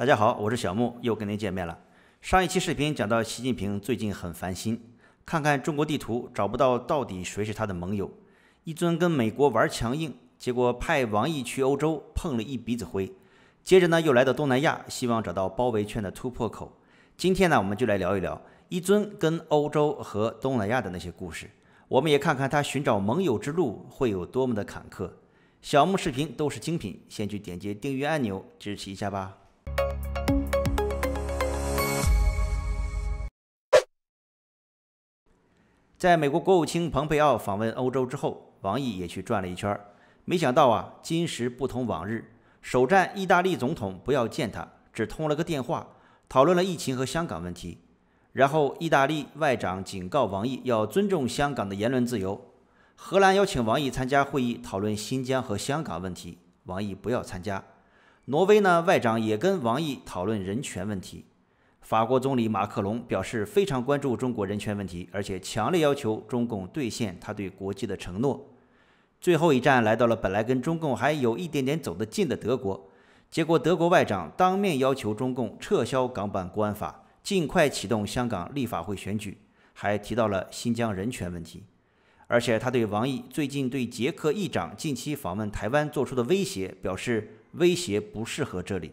大家好，我是小木，又跟您见面了。上一期视频讲到，习近平最近很烦心，看看中国地图找不到到底谁是他的盟友。一尊跟美国玩强硬，结果派王毅去欧洲碰了一鼻子灰。接着呢，又来到东南亚，希望找到包围圈的突破口。今天呢，我们就来聊一聊一尊跟欧洲和东南亚的那些故事。我们也看看他寻找盟友之路会有多么的坎坷。小木视频都是精品，先去点击订阅按钮支持一下吧。在美国国务卿蓬佩奥访问欧洲之后，王毅也去转了一圈儿。没想到啊，今时不同往日。首战意大利总统不要见他，只通了个电话，讨论了疫情和香港问题。然后，意大利外长警告王毅要尊重香港的言论自由。荷兰邀请王毅参加会议讨论新疆和香港问题，王毅不要参加。挪威呢，外长也跟王毅讨论人权问题。法国总理马克龙表示非常关注中国人权问题，而且强烈要求中共兑现他对国际的承诺。最后一站来到了本来跟中共还有一点点走得近的德国，结果德国外长当面要求中共撤销港版国安法，尽快启动香港立法会选举，还提到了新疆人权问题，而且他对王毅最近对捷克议长近期访问台湾做出的威胁表示威胁不适合这里。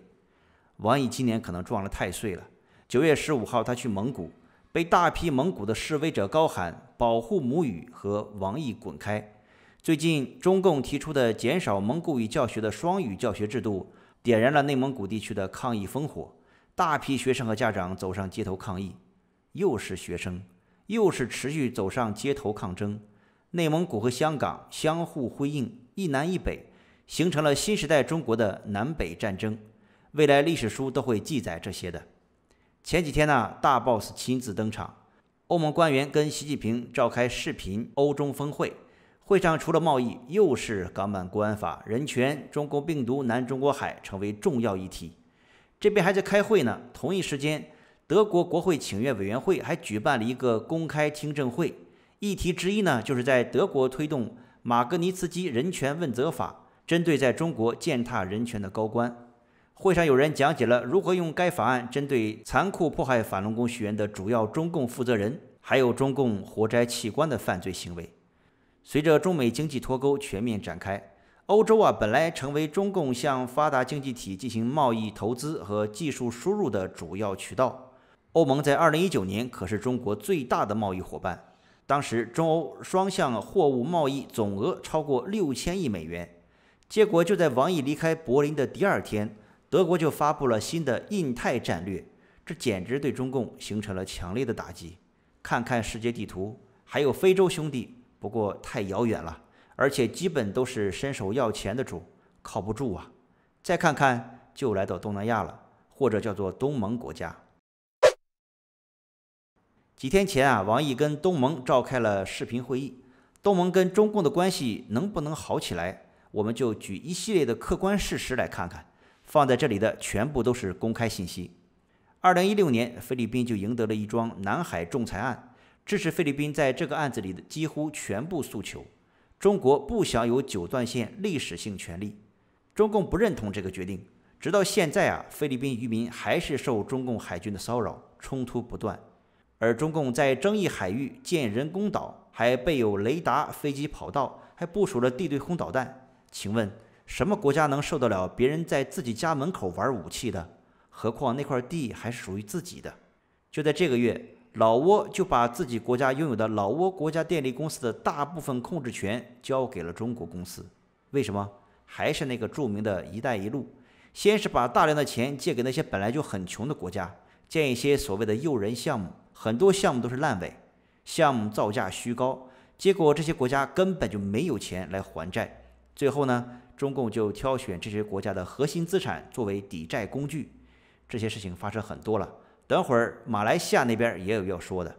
王毅今年可能撞了太岁了。九月十五号，他去蒙古，被大批蒙古的示威者高喊“保护母语和王毅滚开”。最近，中共提出的减少蒙古语教学的双语教学制度，点燃了内蒙古地区的抗议烽火，大批学生和家长走上街头抗议。又是学生，又是持续走上街头抗争。内蒙古和香港相互辉映，一南一北，形成了新时代中国的南北战争。未来历史书都会记载这些的。前几天呢，大 boss 亲自登场，欧盟官员跟习近平召开视频欧中峰会，会上除了贸易，又是港版国安法、人权、中国病毒、南中国海成为重要议题。这边还在开会呢，同一时间，德国国会请愿委员会还举办了一个公开听证会，议题之一呢，就是在德国推动马格尼茨基人权问责法，针对在中国践踏人权的高官。会上有人讲解了如何用该法案针对残酷迫害法轮功学员的主要中共负责人，还有中共活摘器官的犯罪行为。随着中美经济脱钩全面展开，欧洲啊本来成为中共向发达经济体进行贸易投资和技术输入的主要渠道。欧盟在二零一九年可是中国最大的贸易伙伴，当时中欧双向货物贸易总额超过六千亿美元。结果就在王毅离开柏林的第二天。德国就发布了新的印太战略，这简直对中共形成了强烈的打击。看看世界地图，还有非洲兄弟，不过太遥远了，而且基本都是伸手要钱的主，靠不住啊。再看看，就来到东南亚了，或者叫做东盟国家。几天前啊，王毅跟东盟召开了视频会议。东盟跟中共的关系能不能好起来？我们就举一系列的客观事实来看看。放在这里的全部都是公开信息。二零一六年，菲律宾就赢得了一桩南海仲裁案，支持菲律宾在这个案子里的几乎全部诉求。中国不享有九段线历史性权利，中共不认同这个决定。直到现在啊，菲律宾渔民还是受中共海军的骚扰，冲突不断。而中共在争议海域建人工岛，还备有雷达、飞机跑道，还部署了地对空导弹。请问？什么国家能受得了别人在自己家门口玩武器的？何况那块地还是属于自己的。就在这个月，老挝就把自己国家拥有的老挝国家电力公司的大部分控制权交给了中国公司。为什么？还是那个著名的“一带一路”。先是把大量的钱借给那些本来就很穷的国家，建一些所谓的诱人项目，很多项目都是烂尾，项目造价虚高，结果这些国家根本就没有钱来还债。最后呢？中共就挑选这些国家的核心资产作为抵债工具，这些事情发生很多了。等会儿马来西亚那边也有要说的。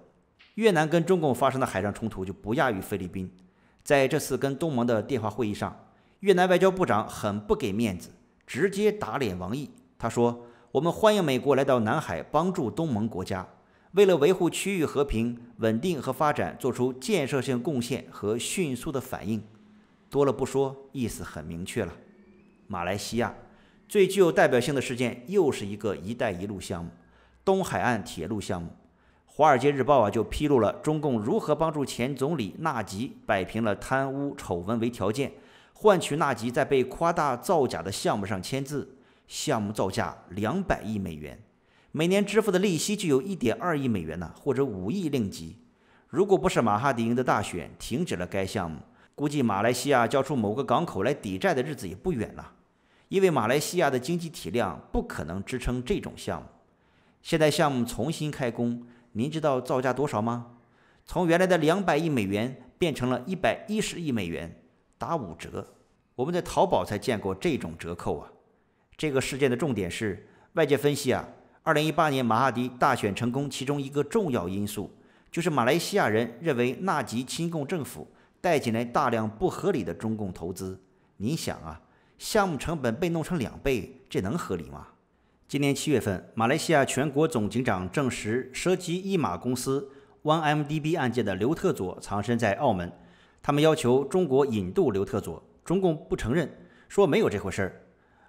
越南跟中共发生的海上冲突就不亚于菲律宾。在这次跟东盟的电话会议上，越南外交部长很不给面子，直接打脸王毅。他说：“我们欢迎美国来到南海帮助东盟国家，为了维护区域和平、稳定和发展，做出建设性贡献和迅速的反应。”多了不说，意思很明确了。马来西亚最具有代表性的事件又是一个“一带一路”项目——东海岸铁路项目。《华尔街日报》啊就披露了中共如何帮助前总理纳吉摆平了贪污丑闻为条件，换取纳吉在被夸大造假的项目上签字。项目造价两百亿美元，每年支付的利息就有一点二亿美元呢，或者五亿令吉。如果不是马哈迪赢得大选，停止了该项目。估计马来西亚交出某个港口来抵债的日子也不远了，因为马来西亚的经济体量不可能支撑这种项目。现在项目重新开工，您知道造价多少吗？从原来的两百亿美元变成了一百一十亿美元，打五折。我们在淘宝才见过这种折扣啊！这个事件的重点是，外界分析啊，二零一八年马哈迪大选成功，其中一个重要因素就是马来西亚人认为纳吉亲共政府。带进来大量不合理的中共投资，您想啊，项目成本被弄成两倍，这能合理吗？今年七月份，马来西亚全国总警长证实，涉及一马公司 OneMDB 案件的刘特佐藏身在澳门，他们要求中国引渡刘特佐，中共不承认，说没有这回事儿。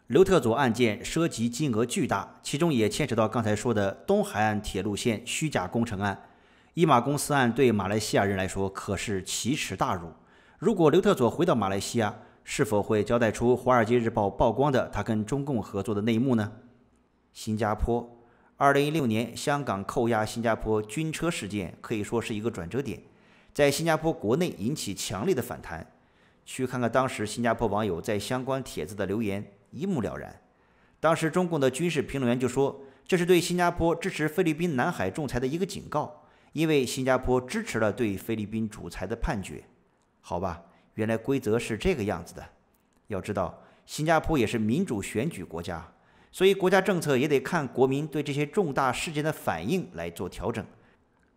刘特佐案件涉及金额巨大，其中也牵扯到刚才说的东海岸铁路线虚假工程案。伊马公司案对马来西亚人来说可是奇耻大辱。如果刘特佐回到马来西亚，是否会交代出《华尔街日报》曝光的他跟中共合作的内幕呢？新加坡，二零一六年香港扣押新加坡军车事件可以说是一个转折点，在新加坡国内引起强烈的反弹。去看看当时新加坡网友在相关帖子的留言，一目了然。当时中共的军事评论员就说，这是对新加坡支持菲律宾南海仲裁的一个警告。因为新加坡支持了对菲律宾主裁的判决，好吧，原来规则是这个样子的。要知道，新加坡也是民主选举国家，所以国家政策也得看国民对这些重大事件的反应来做调整。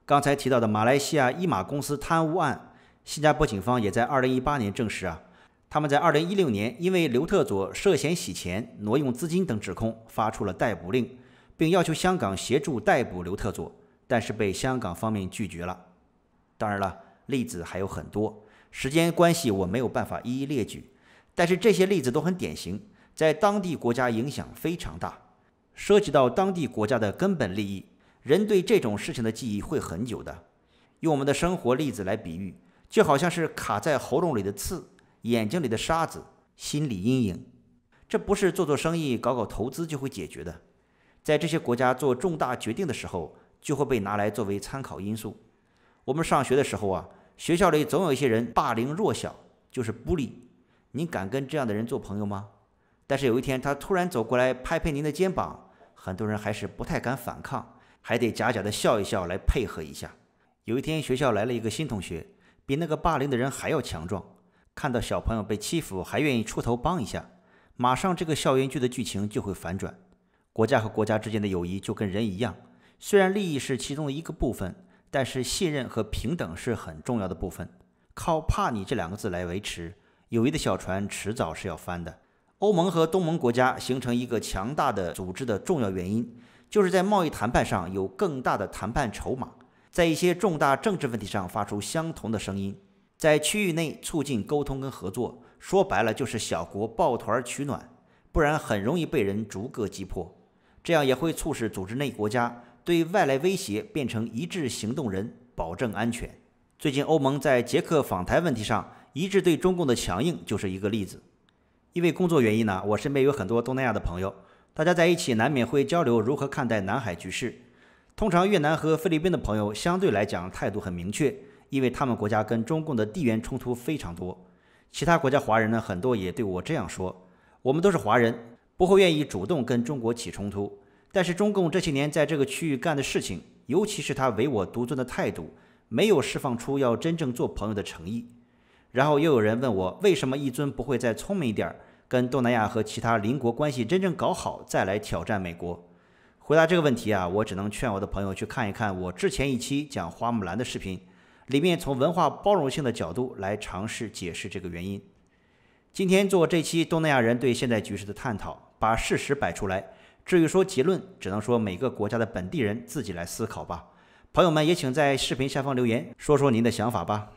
刚才提到的马来西亚一马公司贪污案，新加坡警方也在二零一八年证实啊，他们在二零一六年因为刘特佐涉嫌洗钱、挪用资金等指控发出了逮捕令，并要求香港协助逮捕刘特佐。但是被香港方面拒绝了。当然了，例子还有很多，时间关系我没有办法一一列举。但是这些例子都很典型，在当地国家影响非常大，涉及到当地国家的根本利益，人对这种事情的记忆会很久的。用我们的生活例子来比喻，就好像是卡在喉咙里的刺、眼睛里的沙子、心理阴影。这不是做做生意、搞搞投资就会解决的。在这些国家做重大决定的时候。就会被拿来作为参考因素。我们上学的时候啊，学校里总有一些人霸凌弱小，就是 bully。你敢跟这样的人做朋友吗？但是有一天他突然走过来拍拍您的肩膀，很多人还是不太敢反抗，还得假假的笑一笑来配合一下。有一天学校来了一个新同学，比那个霸凌的人还要强壮，看到小朋友被欺负还愿意出头帮一下，马上这个校园剧的剧情就会反转。国家和国家之间的友谊就跟人一样。虽然利益是其中的一个部分，但是信任和平等是很重要的部分。靠“怕你”这两个字来维持友谊的小船，迟早是要翻的。欧盟和东盟国家形成一个强大的组织的重要原因，就是在贸易谈判上有更大的谈判筹码，在一些重大政治问题上发出相同的声音，在区域内促进沟通跟合作。说白了，就是小国抱团取暖，不然很容易被人逐个击破。这样也会促使组织内国家。对外来威胁变成一致行动人，保证安全。最近欧盟在捷克访台问题上一致对中共的强硬就是一个例子。因为工作原因呢，我身边有很多东南亚的朋友，大家在一起难免会交流如何看待南海局势。通常越南和菲律宾的朋友相对来讲态度很明确，因为他们国家跟中共的地缘冲突非常多。其他国家华人呢，很多也对我这样说：我们都是华人，不会愿意主动跟中国起冲突。但是中共这些年在这个区域干的事情，尤其是他唯我独尊的态度，没有释放出要真正做朋友的诚意。然后又有人问我，为什么一尊不会再聪明一点儿，跟东南亚和其他邻国关系真正搞好再来挑战美国？回答这个问题啊，我只能劝我的朋友去看一看我之前一期讲花木兰的视频，里面从文化包容性的角度来尝试解释这个原因。今天做这期东南亚人对现代局势的探讨，把事实摆出来。至于说结论，只能说每个国家的本地人自己来思考吧。朋友们也请在视频下方留言，说说您的想法吧。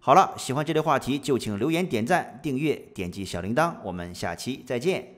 好了，喜欢这类话题就请留言、点赞、订阅、点击小铃铛，我们下期再见。